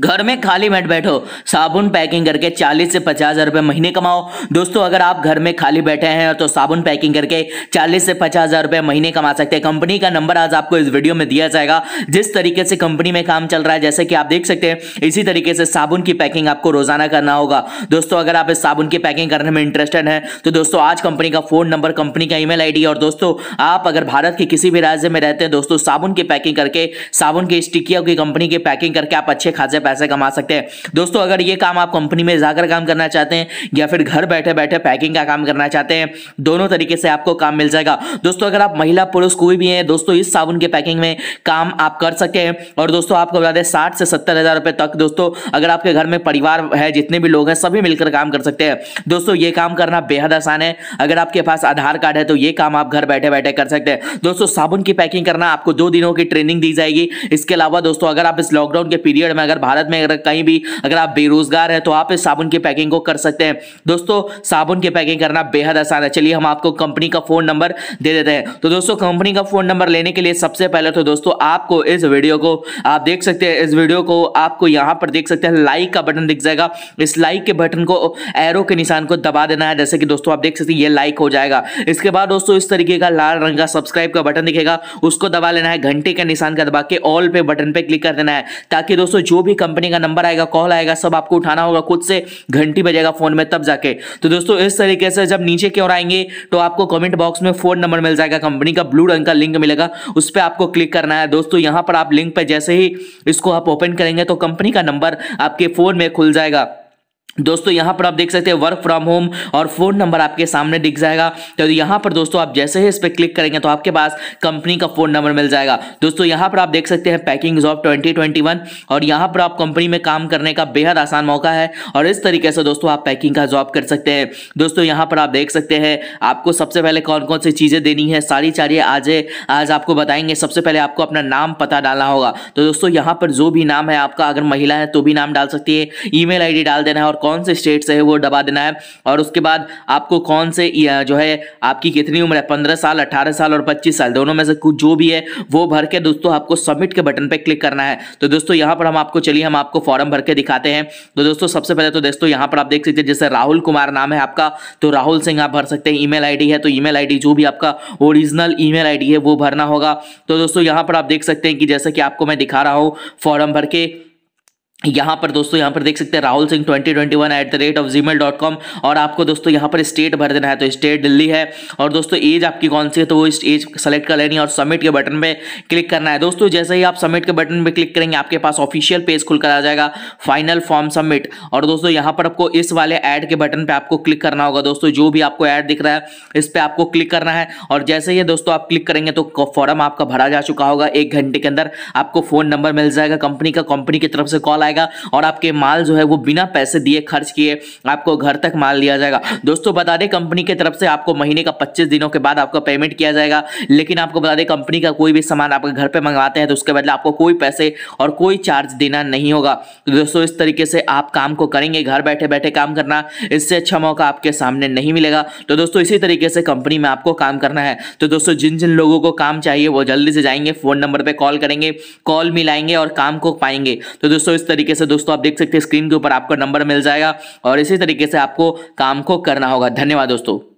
घर में खाली बैठ बैठो साबुन पैकिंग करके 40 से पचास हजार रुपये महीने कमाओ दोस्तों अगर आप घर में खाली बैठे हैं तो साबुन पैकिंग करके 40 से पचास हजार रुपये महीने कमा सकते हैं कंपनी का नंबर आज आपको इस वीडियो में दिया जाएगा जिस तरीके से कंपनी में काम चल रहा है जैसे कि आप देख सकते हैं इसी तरीके से साबुन की पैकिंग आपको रोजाना करना होगा दोस्तों अगर आप इस साबुन की पैकिंग करने में इंटरेस्टेड है तो दोस्तों आज कंपनी का फोन नंबर कंपनी का ई मेल और दोस्तों आप अगर भारत के किसी भी राज्य में रहते हैं दोस्तों साबुन की पैकिंग करके साबुन की स्टिकियों की कंपनी की पैकिंग करके आप अच्छे खासे पैसे कमा सकते हैं दोस्तों अगर ये काम आप कंपनी में जाकर काम करना चाहते हैं या फिर घर बैठे बैठे पैकिंग का काम करना चाहते हैं दोनों तरीके से आपको काम मिल जाएगा दोस्तों अगर आप महिला पुरुष कोई भी हैं दोस्तों इस साबुन के पैकिंग में काम आप कर सकते हैं और दोस्तों आपको बता दें साठ से सत्तर हज़ार रुपए तक दोस्तों अगर आपके घर में परिवार है जितने भी लोग हैं सभी मिलकर काम कर सकते हैं दोस्तों ये काम करना बेहद आसान है अगर आपके पास आधार कार्ड है तो ये काम आप घर बैठे बैठे कर सकते हैं दोस्तों साबुन की पैकिंग करना आपको दो दिनों की ट्रेनिंग दी जाएगी इसके अलावा दोस्तों अगर आप इस लॉकडाउन के पीरियड में अगर बाहर भारत में अगर कहीं भी अगर आप बेरोजगार है तो आप इस साबुन की पैकिंग को कर सकते हैं दोस्तों साबुन की पैकिंग करना बेहद आसान है चलिए हम आपको कंपनी का फोन नंबर दे देते हैं तो दोस्तों कंपनी का फोन नंबर लेने के लिए सबसे पहले तो दोस्तों आपको इस वीडियो को आप देख सकते हैं इस वीडियो को आपको यहाँ पर देख सकते हैं लाइक का बटन दिख जाएगा इस लाइक के बटन को एरो के निशान को दबा देना है जैसे कि दोस्तों आप देख सकते हैं ये लाइक हो जाएगा इसके बाद दोस्तों इस तरीके का लाल रंग का सब्सक्राइब का बटन दिखेगा उसको दबा लेना है घंटे का निशान का दबा के ऑल पे बटन पे क्लिक कर देना है ताकि दोस्तों जो भी कंपनी का नंबर आएगा कॉल आएगा सब आपको उठाना होगा खुद से घंटी बजेगा फोन में तब जाके तो दोस्तों इस तरीके से जब नीचे की ओर आएंगे तो आपको कमेंट बॉक्स में फोन नंबर मिल जाएगा कंपनी का ब्लू रंग का लिंक मिलेगा उस पर आपको क्लिक करना है दोस्तों यहाँ पर आप लिंक पर जैसे ही इसको आप ओपन करेंगे तो कंपनी का नंबर आपके फोन में खुल जाएगा दोस्तों यहाँ पर आप देख सकते हैं वर्क फ्रॉम होम और फोन नंबर आपके सामने दिख जाएगा तो यहाँ पर दोस्तों आप जैसे ही इस पर क्लिक करेंगे तो आपके पास कंपनी का फोन नंबर मिल जाएगा दोस्तों यहाँ पर आप देख सकते हैं पैकिंग जॉब 2021 और यहाँ पर आप कंपनी में काम करने का बेहद आसान मौका है और इस तरीके से दोस्तों आप पैकिंग का जॉब कर सकते हैं दोस्तों यहाँ पर आप देख सकते हैं आपको सबसे पहले कौन कौन सी चीज़ें देनी है सारी चारिये आज आज आपको बताएंगे सबसे पहले आपको अपना नाम पता डालना होगा तो दोस्तों यहाँ पर जो भी नाम है आपका अगर महिला है तो भी नाम डाल सकती है ई मेल डाल देना है और कौन से स्टेट से है वो दबा देना है और उसके बाद आपको कौन से जो है आपकी कितनी उम्र है पंद्रह साल अट्ठारह साल और पच्चीस साल दोनों में से कुछ जो भी है वो भर के दोस्तों आपको सबमिट के बटन पर क्लिक करना है तो दोस्तों यहाँ पर हम आपको चलिए हम आपको फॉर्म भर के दिखाते हैं तो दोस्तों सबसे पहले तो दोस्तों यहाँ पर आप देख सकते हैं जैसे राहुल कुमार नाम है आपका तो राहुल सिंह आप भर सकते हैं ई मेल है तो ई मेल जो भी आपका ओरिजिनल ई मेल है वो भरना होगा तो दोस्तों यहाँ पर आप देख सकते हैं कि जैसे कि आपको मैं दिखा रहा हूँ फॉर्म भर के यहाँ पर दोस्तों यहाँ पर देख सकते हैं Rahul Singh twenty twenty one at the rate of Gmail dot com और आपको दोस्तों यहाँ पर स्टेट भर देना है तो स्टेट दिल्ली है और दोस्तों एज आपकी कौन सी है तो वो इस एज सेलेक्ट कर लेनी है और सबमिट के बटन पे क्लिक करना है दोस्तों जैसे ही आप सबमिट के बटन पे क्लिक करेंगे आपके पास ऑफिशियल पेज खुलकर आ जाएगा फाइनल फॉर्म सबमिट और दोस्तों यहाँ पर आपको इस वाले ऐड के बटन पर आपको क्लिक करना होगा दोस्तों जो भी आपको ऐड दिख रहा है इस पर आपको क्लिक करना है और जैसे ही दोस्तों आप क्लिक करेंगे तो फॉर्म आपका भरा जा चुका होगा एक घंटे के अंदर आपको फोन नंबर मिल जाएगा कंपनी का कंपनी की तरफ से कॉल आएगा जाएगा और आपके माल जो है वो बिना पैसे दिए खर्च किए आपको घर तक माल दिया जाएगा दोस्तों बता दें कंपनी की तरफ से आपको महीने का पच्चीस दिनों के बाद आपका पेमेंट किया जाएगा लेकिन आपको बता दें कंपनी का कोई भी सामान आपके घर पर मंगवाते हैं तो उसके बदले आपको कोई पैसे और कोई चार्ज देना नहीं होगा तो दोस्तों इस तरीके से आप काम को करेंगे घर बैठे बैठे काम करना इससे अच्छा मौका आपके सामने नहीं मिलेगा तो दोस्तों इसी तरीके से कंपनी में आपको काम करना है तो दोस्तों जिन जिन लोगों को काम चाहिए वो जल्दी से जाएंगे फोन नंबर पे कॉल करेंगे कॉल मिलाएंगे और काम को पाएंगे तो दोस्तों इस तरीके से दोस्तों आप देख सकते हैं स्क्रीन के ऊपर आपका नंबर मिल जाएगा और इसी तरीके से आपको काम को करना होगा धन्यवाद दोस्तों